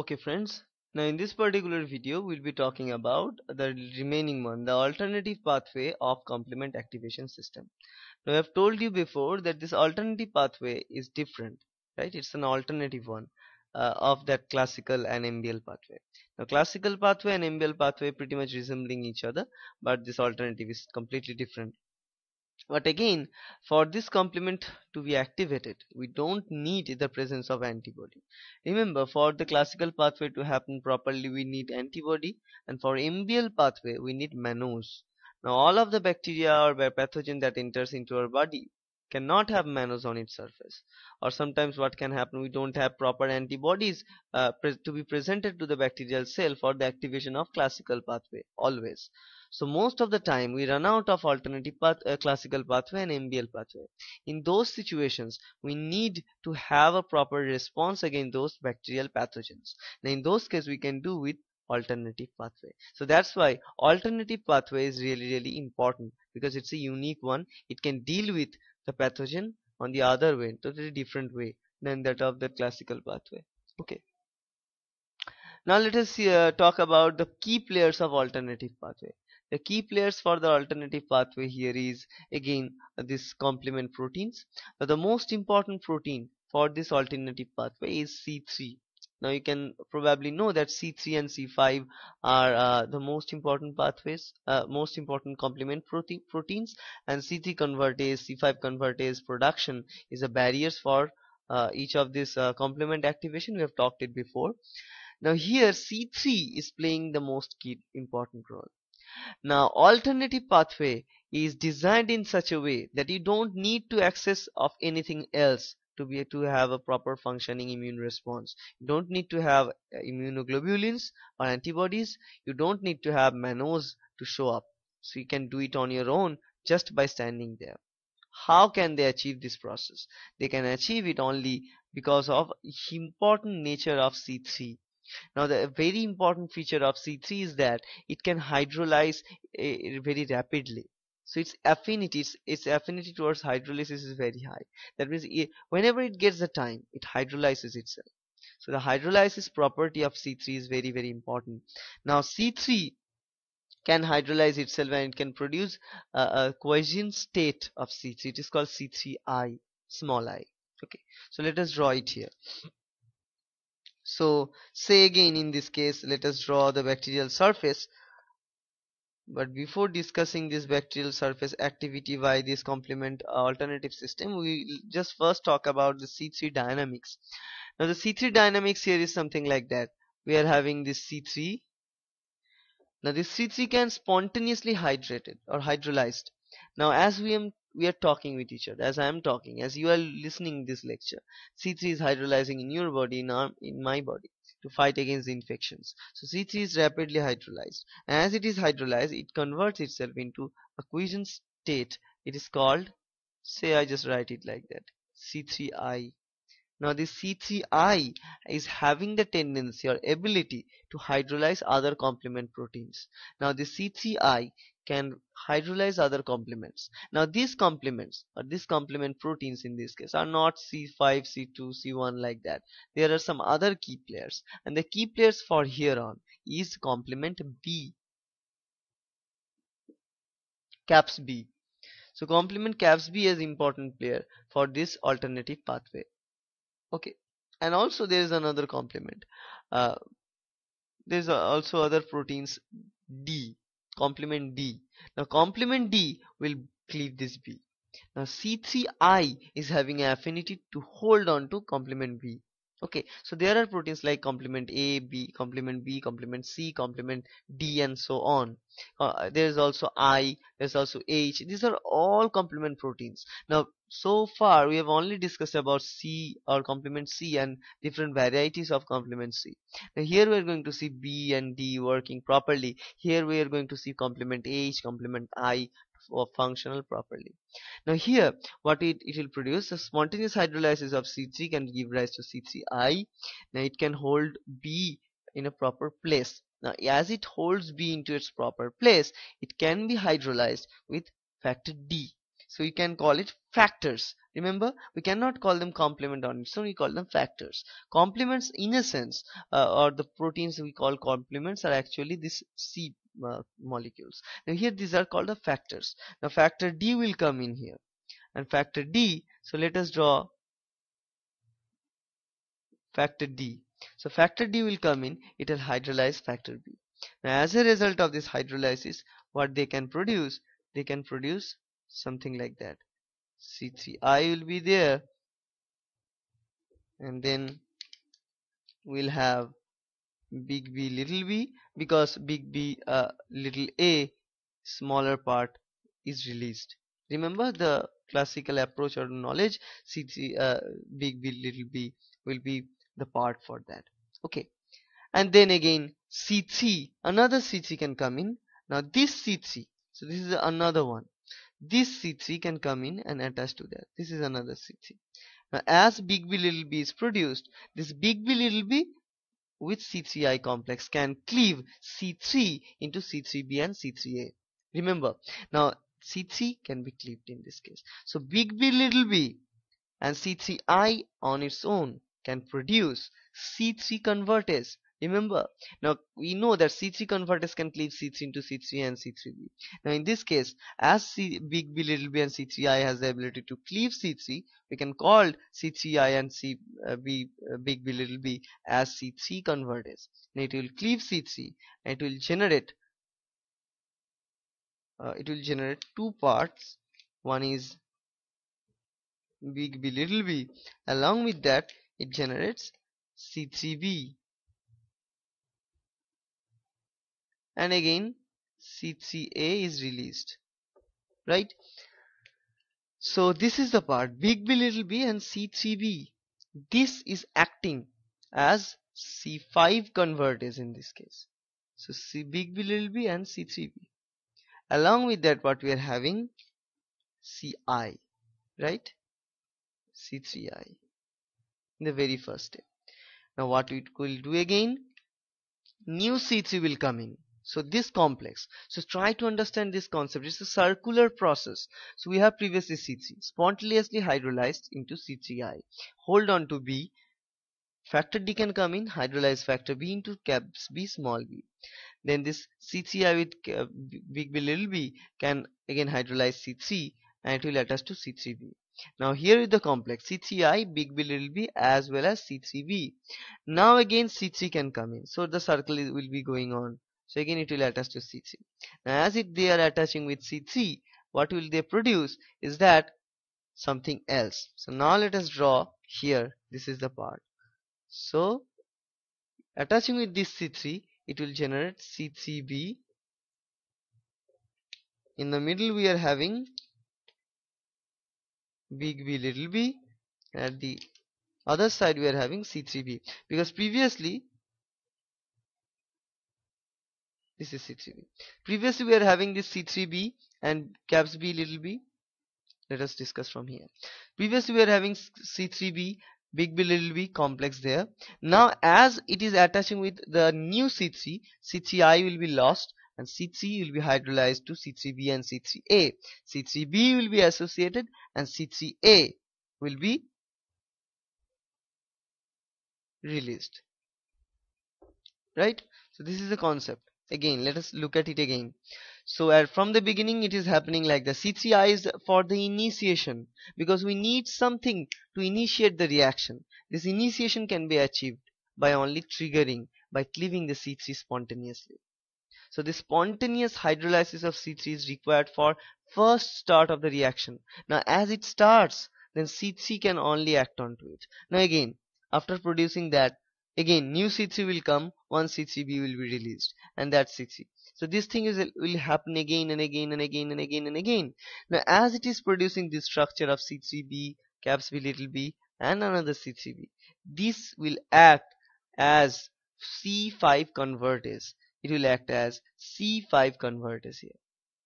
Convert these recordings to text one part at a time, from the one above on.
okay friends now in this particular video we'll be talking about the remaining one the alternative pathway of complement activation system now I've told you before that this alternative pathway is different right it's an alternative one uh, of that classical and MBL pathway now classical pathway and MBL pathway pretty much resembling each other but this alternative is completely different but again for this complement to be activated we don't need the presence of antibody remember for the classical pathway to happen properly we need antibody and for MBL pathway we need mannose now all of the bacteria or pathogen that enters into our body cannot have mannose on its surface or sometimes what can happen we don't have proper antibodies uh, to be presented to the bacterial cell for the activation of classical pathway always so most of the time we run out of alternative path, uh, classical pathway and MBL pathway. In those situations, we need to have a proper response against those bacterial pathogens. Now in those cases we can do with alternative pathway. So that's why alternative pathway is really really important because it's a unique one. It can deal with the pathogen on the other way totally different way than that of the classical pathway okay now let us uh, talk about the key players of alternative pathway the key players for the alternative pathway here is again this complement proteins but the most important protein for this alternative pathway is C3 now you can probably know that C3 and C5 are uh, the most important pathways uh, most important complement prote proteins and C3 convertase C5 convertase production is a barriers for uh, each of this uh, complement activation we have talked it before now here C3 is playing the most key important role now alternative pathway is designed in such a way that you don't need to access of anything else to be to have a proper functioning immune response you don't need to have uh, immunoglobulins or antibodies you don't need to have mannos to show up so you can do it on your own just by standing there how can they achieve this process they can achieve it only because of important nature of c3 now the very important feature of c3 is that it can hydrolyze eh, very rapidly so its affinity its affinity towards hydrolysis is very high that means it, whenever it gets the time it hydrolyzes itself so the hydrolysis property of C3 is very very important now C3 can hydrolyze itself and it can produce a, a cohesion state of C3 it is called C3i small i okay so let us draw it here so say again in this case let us draw the bacterial surface but before discussing this bacterial surface activity by this complement uh, alternative system, we just first talk about the C3 dynamics. Now the C3 dynamics here is something like that. We are having this C3. Now this C3 can spontaneously hydrated or hydrolyzed. Now as we am we are talking with each other as I am talking as you are listening this lecture C3 is hydrolyzing in your body in, our, in my body to fight against the infections. So C3 is rapidly hydrolyzed. As it is hydrolyzed, it converts itself into a quiescent state. It is called, say I just write it like that, C3I now this C3I is having the tendency or ability to hydrolyze other complement proteins. Now this C3I can hydrolyze other complements. Now these complements or these complement proteins in this case are not C5, C2, C1 like that. There are some other key players and the key players for here on is complement B. CAPS B. So complement CAPS B is important player for this alternative pathway okay and also there is another complement uh, there's also other proteins D complement D now complement D will cleave this B now C3I is having an affinity to hold on to complement B okay so there are proteins like complement a b complement b complement c complement d and so on uh, there is also i there's also h these are all complement proteins now so far we have only discussed about c or complement c and different varieties of complement c now here we are going to see b and d working properly here we are going to see complement h complement i or functional properly. Now here what it, it will produce a spontaneous hydrolysis of C3 can give rise to C3I. Now it can hold B in a proper place. Now as it holds B into its proper place it can be hydrolyzed with factor D. So you can call it factors. Remember we cannot call them complement on its so own we call them factors. Complements in a sense uh, or the proteins we call complements are actually this C uh, molecules. Now here these are called the factors. Now factor D will come in here and factor D. So let us draw factor D. So factor D will come in. It will hydrolyze factor B. Now as a result of this hydrolysis what they can produce they can produce something like that. C3I will be there and then we'll have big B little b because big B uh, little a smaller part is released remember the classical approach or knowledge CT, uh, big B little b will be the part for that okay and then again C T, another C T can come in now this C T, so this is another one this C T can come in and attach to that this is another C T. now as big B little b is produced this big B little b which C3i complex can cleave C3 into C3b and C3a. Remember, now C3 can be cleaved in this case. So big B little b and C3i on its own can produce C3 convertase remember now we know that c3 converters can cleave c3 into c3 and c3b now in this case as c big b little b and c3i has the ability to cleave c3 we can call c3i and c uh, b uh, big b little b as c3 converters and it will cleave c3 and it will generate uh, it will generate two parts one is big b little b along with that it generates c3b and again CCA is released right so this is the part big B little b and C3B this is acting as C5 converters in this case so C big B little b and C3B along with that what we are having CI right C3I in the very first step now what it will do again new C3 will come in so this complex so try to understand this concept it's a circular process so we have previously c spontaneously hydrolyzed into C C I. hold on to b factor d can come in hydrolyze factor b into caps b small b then this C C I with big b little b can again hydrolyze c and it will attach to c3b now here is the complex C C I big B little b as well as C3b. Now again C3 can come in. So the circle is, will be going on so again it will attach to C3 now as if they are attaching with C3 what will they produce is that something else so now let us draw here this is the part so attaching with this C3 it will generate C3B in the middle we are having big B little b at the other side we are having C3B because previously this is c3b previously we are having this c3b and caps b little b let us discuss from here previously we are having c3b big b little b complex there now as it is attaching with the new c3 c3i will be lost and c3 will be hydrolyzed to c3b and c3a c3b will be associated and c3a will be released right so this is the concept again let us look at it again so at, from the beginning it is happening like the c3i is for the initiation because we need something to initiate the reaction this initiation can be achieved by only triggering by cleaving the c3 spontaneously so the spontaneous hydrolysis of C3 is required for first start of the reaction. Now as it starts, then C3 can only act onto it. Now again, after producing that, again new c3 will come once c3b will be released and that's c3 so this thing is will happen again and again and again and again and again now as it is producing this structure of c3b caps b little b and another c3b this will act as c5 converters it will act as c5 converters here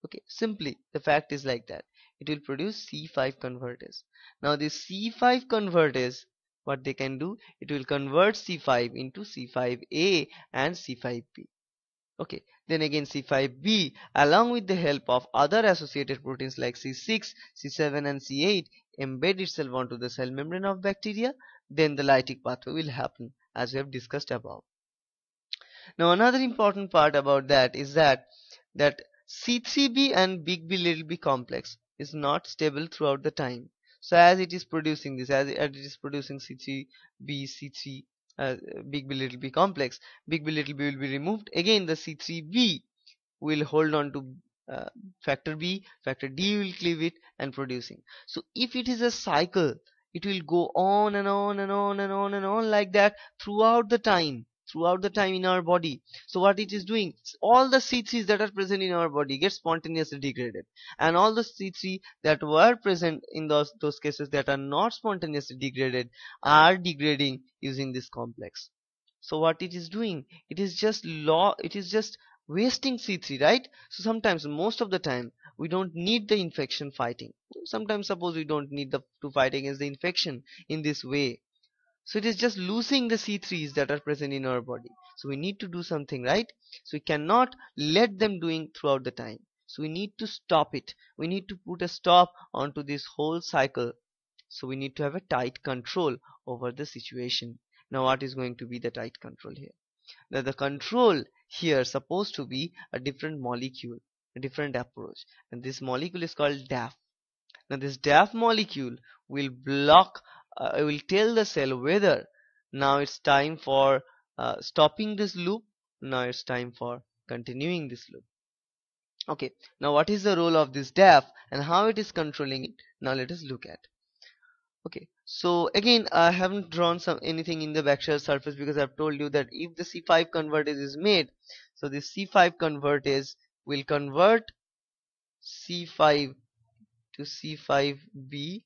okay simply the fact is like that it will produce c5 converters now this c5 converters what they can do it will convert c5 into c5a and c5b okay then again c5b along with the help of other associated proteins like c6 c7 and c8 embed itself onto the cell membrane of bacteria then the lytic pathway will happen as we have discussed above now another important part about that is that that c3b and big b little b complex is not stable throughout the time so as it is producing this as it is producing c3 b c3 uh, big b little b complex big b little b will be removed again the c3b will hold on to uh, factor b factor d will cleave it and producing so if it is a cycle it will go on and on and on and on and on like that throughout the time throughout the time in our body so what it is doing all the c 3 that are present in our body get spontaneously degraded and all the c3 that were present in those those cases that are not spontaneously degraded are degrading using this complex so what it is doing it is just law it is just wasting c3 right so sometimes most of the time we don't need the infection fighting sometimes suppose we don't need the, to fight against the infection in this way so it is just losing the c3s that are present in our body so we need to do something right so we cannot let them doing throughout the time so we need to stop it we need to put a stop onto this whole cycle so we need to have a tight control over the situation now what is going to be the tight control here now the control here supposed to be a different molecule a different approach and this molecule is called DAF now this DAF molecule will block uh, I will tell the cell whether now it's time for uh, stopping this loop now it's time for continuing this loop okay now what is the role of this def and how it is controlling it now let us look at okay so again I haven't drawn some anything in the backshell surface because I've told you that if the C5 convertase is made so this C5 convertase will convert C5 to C5B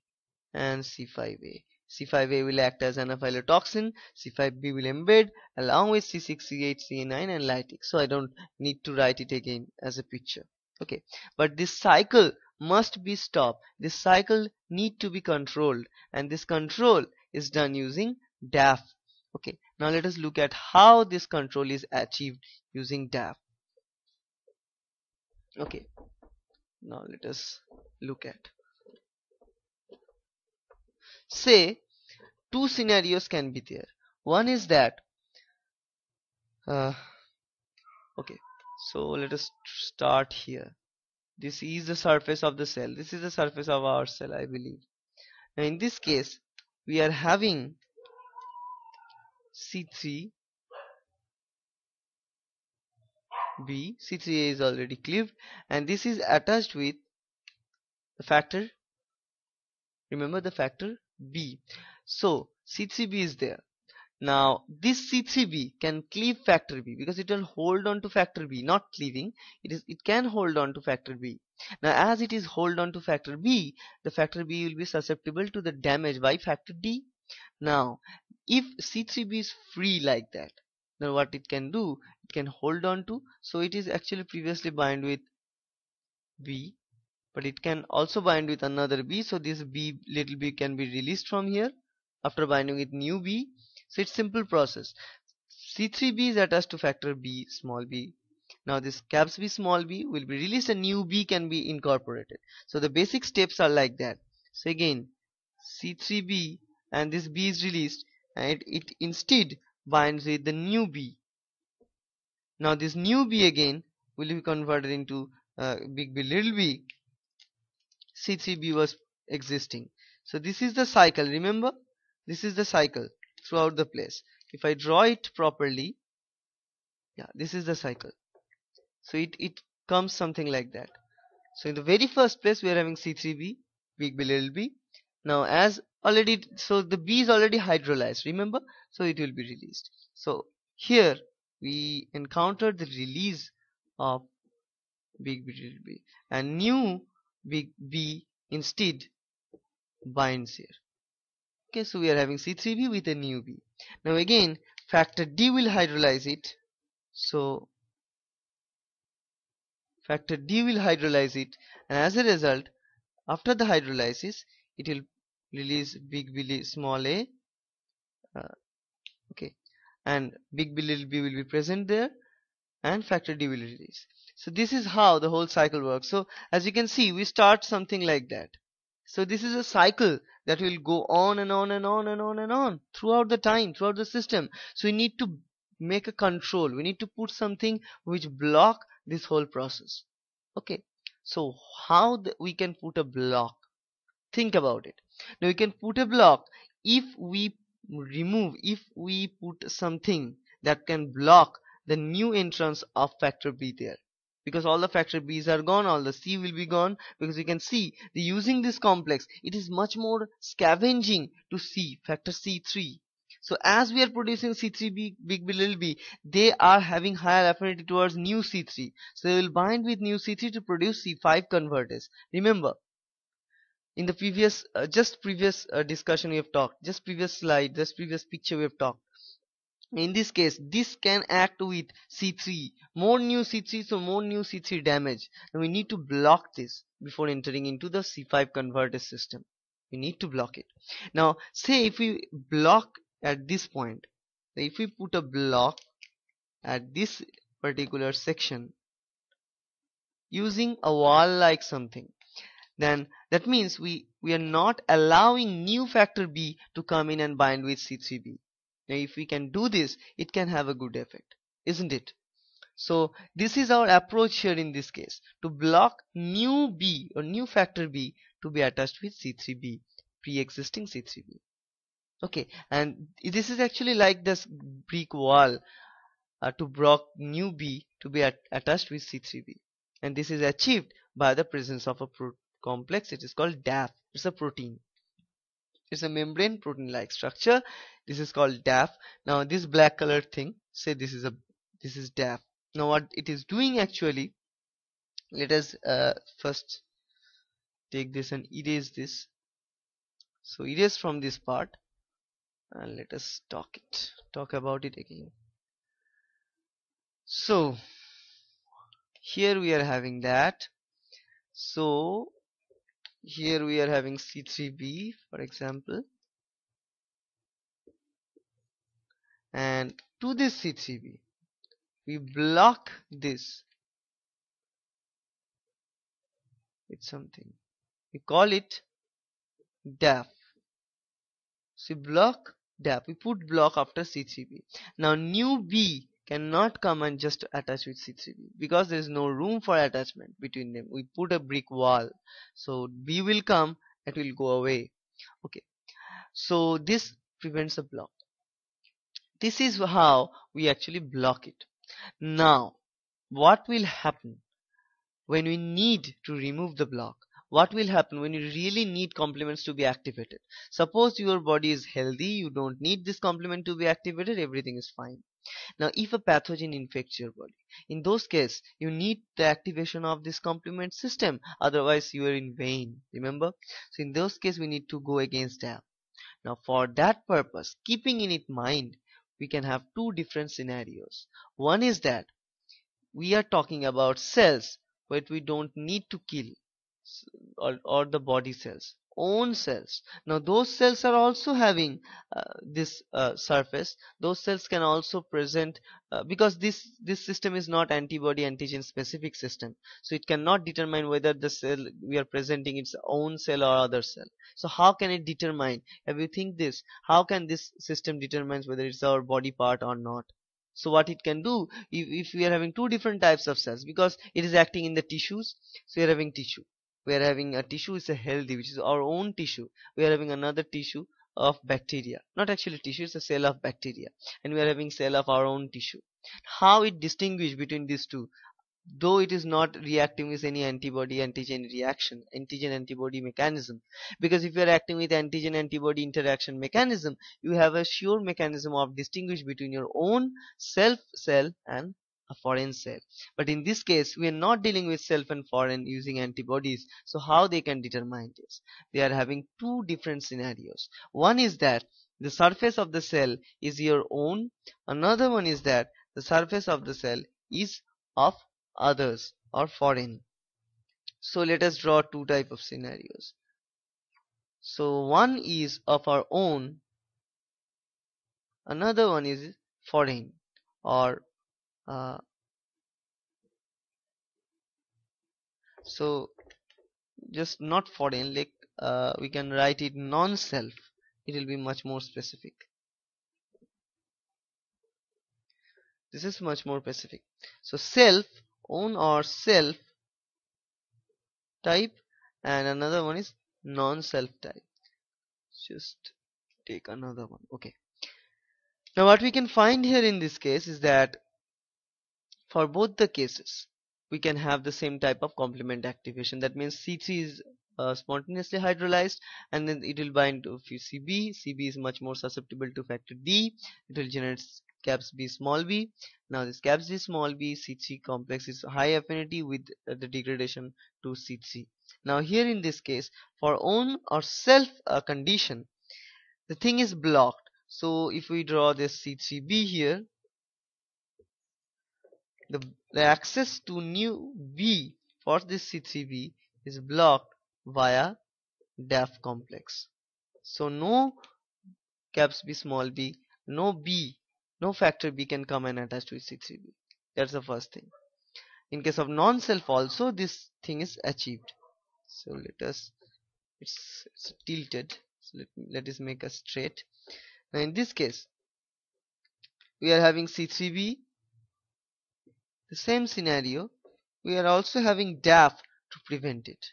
and C5A C5A will act as anaphylotoxin, C5B will embed along with C6, C8, C9 and lytic. So I don't need to write it again as a picture. Okay, but this cycle must be stopped. This cycle need to be controlled and this control is done using DAF. Okay, now let us look at how this control is achieved using DAF. Okay, now let us look at say two scenarios can be there one is that uh, okay so let us start here this is the surface of the cell this is the surface of our cell I believe now in this case we are having C3 B C3A is already cleaved and this is attached with the factor remember the factor B. So C3B is there. Now this C3B can cleave factor B because it will hold on to factor B, not cleaving. It is it can hold on to factor B. Now as it is hold on to factor B, the factor B will be susceptible to the damage by factor D. Now if C3B is free like that, then what it can do? It can hold on to so it is actually previously bind with B but it can also bind with another b so this b little b can be released from here after binding with new b so it's simple process c3b is attached to factor b small b now this caps b small b will be released and new b can be incorporated so the basic steps are like that so again c3b and this b is released and it, it instead binds with the new b now this new b again will be converted into uh, big b little b C3b was existing so this is the cycle remember this is the cycle throughout the place if I draw it properly yeah this is the cycle so it, it comes something like that so in the very first place we are having C3b big B little b now as already so the b is already hydrolyzed remember so it will be released so here we encounter the release of big B little b and new we, B instead binds here okay so we are having C3b with a new b now again factor d will hydrolyze it so factor d will hydrolyze it and as a result after the hydrolysis it will release big b small a uh, okay and big b little b will be present there and factor d will release so this is how the whole cycle works so as you can see we start something like that so this is a cycle that will go on and on and on and on and on throughout the time throughout the system so we need to make a control we need to put something which block this whole process okay so how the, we can put a block think about it now we can put a block if we remove if we put something that can block the new entrance of factor b there because all the factor b's are gone all the c will be gone because you can see the using this complex it is much more scavenging to c factor c3 so as we are producing C3B, big B, little b, they are having higher affinity towards new C3. So they will bind with new C3 to produce C5 converters. Remember, in the previous, uh, just previous uh, discussion we have talked, just previous slide, just previous picture we have talked in this case this can act with c3 more new c3 so more new c3 damage and we need to block this before entering into the c5 converter system we need to block it now say if we block at this point if we put a block at this particular section using a wall like something then that means we we are not allowing new factor b to come in and bind with c3b now if we can do this it can have a good effect isn't it so this is our approach here in this case to block new b or new factor b to be attached with c3b pre-existing c3b okay and this is actually like this brick wall uh, to block new b to be at attached with c3b and this is achieved by the presence of a complex it is called daf it's a protein it's a membrane protein like structure this is called DAF now this black colored thing say this is a this is DAF now what it is doing actually let us uh, first take this and erase this so erase from this part and let us talk it talk about it again so here we are having that so here we are having C3B for example and to this C3B we block this with something we call it daf see block daf we put block after C3B now new B cannot come and just attach with C3B because there is no room for attachment between them we put a brick wall so B will come and will go away okay so this prevents a block this is how we actually block it now what will happen when we need to remove the block what will happen when you really need complements to be activated suppose your body is healthy you don't need this complement to be activated everything is fine now if a pathogen infects your body in those cases you need the activation of this complement system otherwise you are in vain remember so in those cases we need to go against that now for that purpose keeping in it mind we can have two different scenarios one is that we are talking about cells but we don't need to kill or, or the body cells own cells now those cells are also having uh, this uh, surface those cells can also present uh, because this this system is not antibody antigen specific system so it cannot determine whether the cell we are presenting its own cell or other cell so how can it determine if you think this how can this system determines whether it's our body part or not so what it can do if, if we are having two different types of cells because it is acting in the tissues so we are having tissue we are having a tissue is a healthy which is our own tissue we are having another tissue of bacteria not actually tissue it's a cell of bacteria and we are having cell of our own tissue how it distinguish between these two though it is not reacting with any antibody antigen reaction antigen antibody mechanism because if you are acting with antigen antibody interaction mechanism you have a sure mechanism of distinguish between your own self cell and a foreign cell but in this case we are not dealing with self and foreign using antibodies so how they can determine this they are having two different scenarios one is that the surface of the cell is your own another one is that the surface of the cell is of others or foreign so let us draw two type of scenarios so one is of our own another one is foreign or uh, so just not foreign like uh, we can write it non-self it will be much more specific this is much more specific so self own or self type and another one is non-self type just take another one okay now what we can find here in this case is that for both the cases we can have the same type of complement activation that means C3 is uh, spontaneously hydrolyzed and then it will bind to CB CB is much more susceptible to factor D it will generate caps B small b now this caps B small b C3 complex is high affinity with uh, the degradation to C3 now here in this case for own or self uh, condition the thing is blocked so if we draw this C3b here the, the access to new B for this C3B is blocked via DAF complex. So no caps B small b, no B, no factor B can come and attach to C3B. That's the first thing. In case of non-self also this thing is achieved. So let us, it's, it's tilted. So let, let us make a straight. Now in this case, we are having C3B the same scenario we are also having DAF to prevent it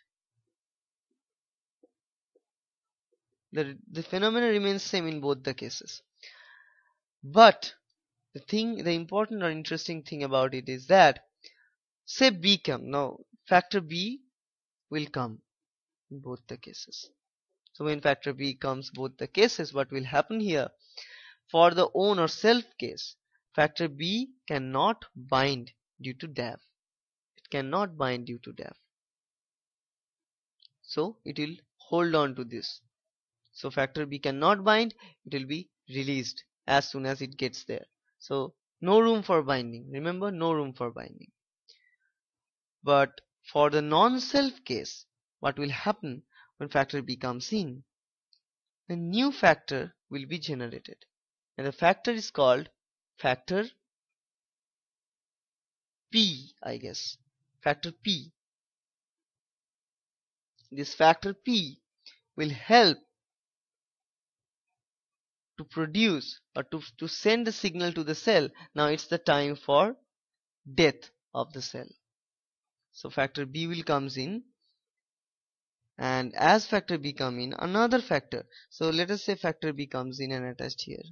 the, the phenomenon remains same in both the cases but the thing the important or interesting thing about it is that say b come now factor b will come in both the cases so when factor b comes both the cases what will happen here for the own or self case factor b cannot bind due to death. It cannot bind due to death. So it will hold on to this. So factor B cannot bind, it will be released as soon as it gets there. So no room for binding. Remember, no room for binding. But for the non-self case, what will happen when factor B comes in? A new factor will be generated. And the factor is called factor P I guess factor P this factor P will help to produce or to, to send the signal to the cell now it's the time for death of the cell so factor B will comes in and as factor B comes in another factor so let us say factor B comes in and attached here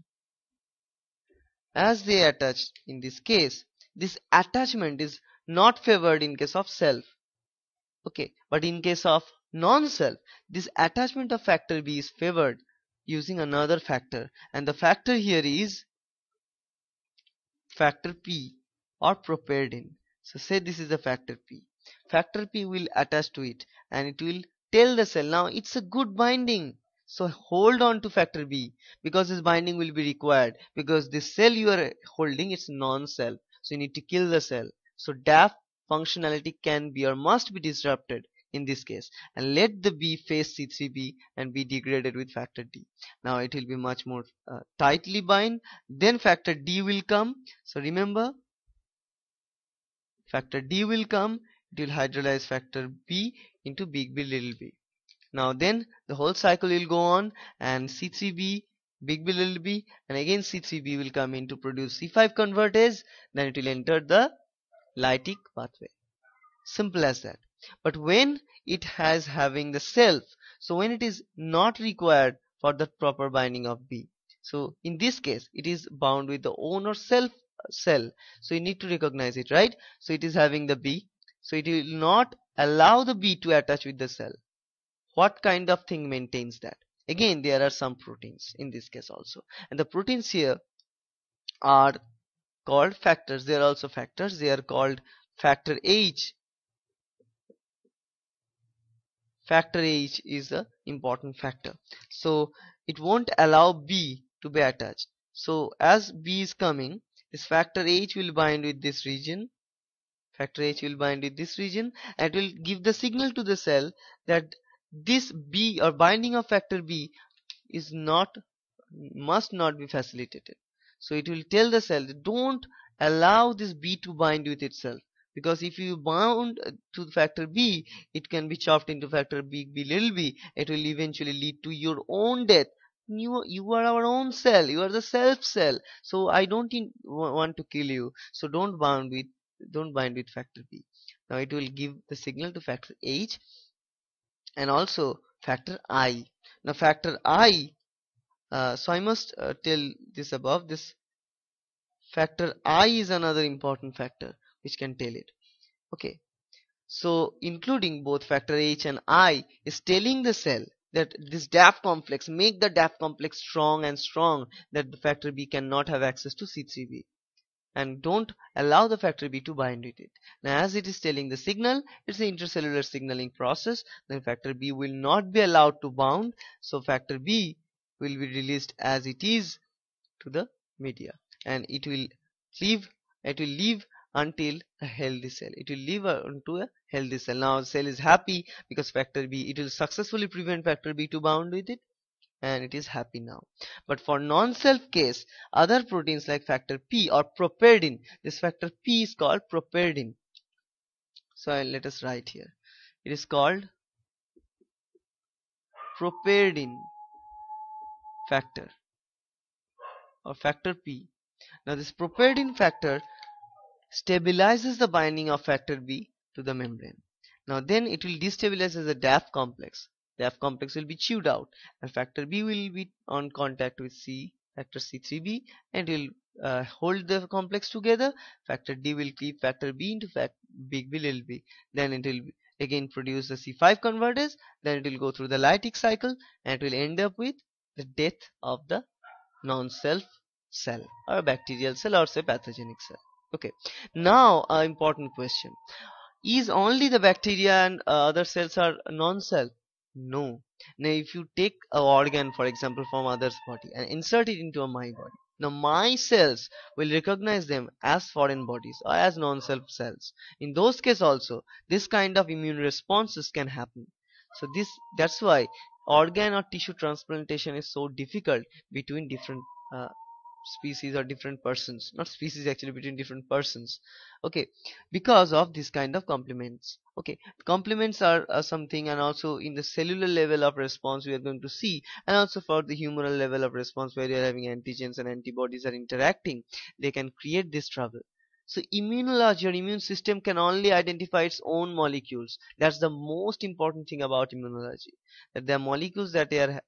as they attached in this case this attachment is not favored in case of self okay but in case of non-self this attachment of factor b is favored using another factor and the factor here is factor p or in so say this is the factor p factor p will attach to it and it will tell the cell now it's a good binding so hold on to factor b because this binding will be required because this cell you are holding is non-self so you need to kill the cell so daf functionality can be or must be disrupted in this case and let the B face C3b and be degraded with factor D now it will be much more uh, tightly bind then factor D will come so remember factor D will come it will hydrolyze factor B into big B little b now then the whole cycle will go on and C3b big B little b and again C3b will come in to produce C5 convertase then it will enter the lytic pathway simple as that but when it has having the self so when it is not required for the proper binding of B so in this case it is bound with the owner self cell so you need to recognize it right so it is having the B so it will not allow the B to attach with the cell what kind of thing maintains that again there are some proteins in this case also and the proteins here are called factors they are also factors they are called factor H factor H is the important factor so it won't allow B to be attached so as B is coming this factor H will bind with this region factor H will bind with this region and it will give the signal to the cell that this b or binding of factor b is not must not be facilitated so it will tell the cell don't allow this b to bind with itself because if you bound to factor b it can be chopped into factor b b little b it will eventually lead to your own death you you are our own cell you are the self cell so i don't want to kill you so don't bound with don't bind with factor b now it will give the signal to factor h and also factor i. Now factor i, uh, so I must uh, tell this above, this factor i is another important factor which can tell it. Okay, so including both factor h and i is telling the cell that this DAF complex, make the DAF complex strong and strong that the factor B cannot have access to C3B and don't allow the factor B to bind with it. Now as it is telling the signal, it's an intercellular signaling process, then factor B will not be allowed to bound, so factor B will be released as it is to the media and it will leave it will leave until a healthy cell it will leave onto a healthy cell now cell is happy because factor b it will successfully prevent factor b to bound with it and it is happy now but for non-self case other proteins like factor p or properdin this factor p is called properdin so I'll let us write here it is called properdin factor or factor p now this properdin factor stabilizes the binding of factor b to the membrane now then it will destabilize as a DAF complex the F complex will be chewed out and factor B will be on contact with C factor C3B and will uh, hold the complex together factor D will keep factor B into fact big B little b then it will again produce the C5 converters then it will go through the lytic cycle and it will end up with the death of the non-self cell or bacterial cell or say pathogenic cell okay now an important question is only the bacteria and uh, other cells are non-self no now if you take an organ for example from others body and insert it into a my body now my cells will recognize them as foreign bodies or as non-self cells in those cases also this kind of immune responses can happen so this that's why organ or tissue transplantation is so difficult between different uh, species or different persons not species actually between different persons okay because of this kind of complements okay complements are, are, something and also in the cellular level of response we are going to see and also for the humoral level of response where you are having antigens and antibodies are interacting they can create this trouble so immunology your immune system can only identify its own molecules that's the most important thing about immunology that there are molecules that are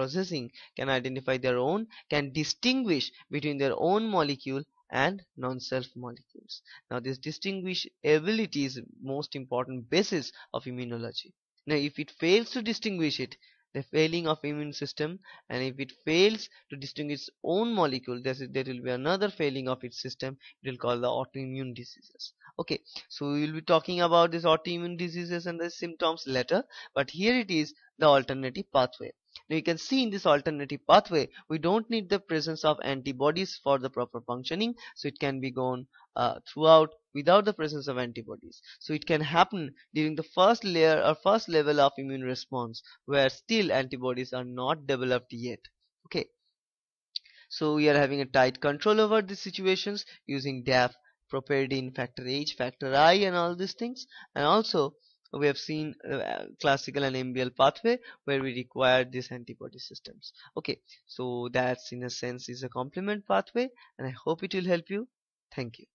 processing can identify their own can distinguish between their own molecule and non-self molecules now this distinguish ability is most important basis of immunology now if it fails to distinguish it the failing of immune system and if it fails to distinguish its own molecule there will be another failing of its system it will call the autoimmune diseases okay so we will be talking about these autoimmune diseases and the symptoms later but here it is the alternative pathway now you can see in this alternative pathway, we don't need the presence of antibodies for the proper functioning. So it can be gone uh, throughout without the presence of antibodies. So it can happen during the first layer or first level of immune response where still antibodies are not developed yet. Okay. So we are having a tight control over these situations using DAF, properdin, factor H, factor I and all these things. And also we have seen uh, classical and MBL pathway where we require these antibody systems okay so that's in a sense is a complement pathway and I hope it will help you thank you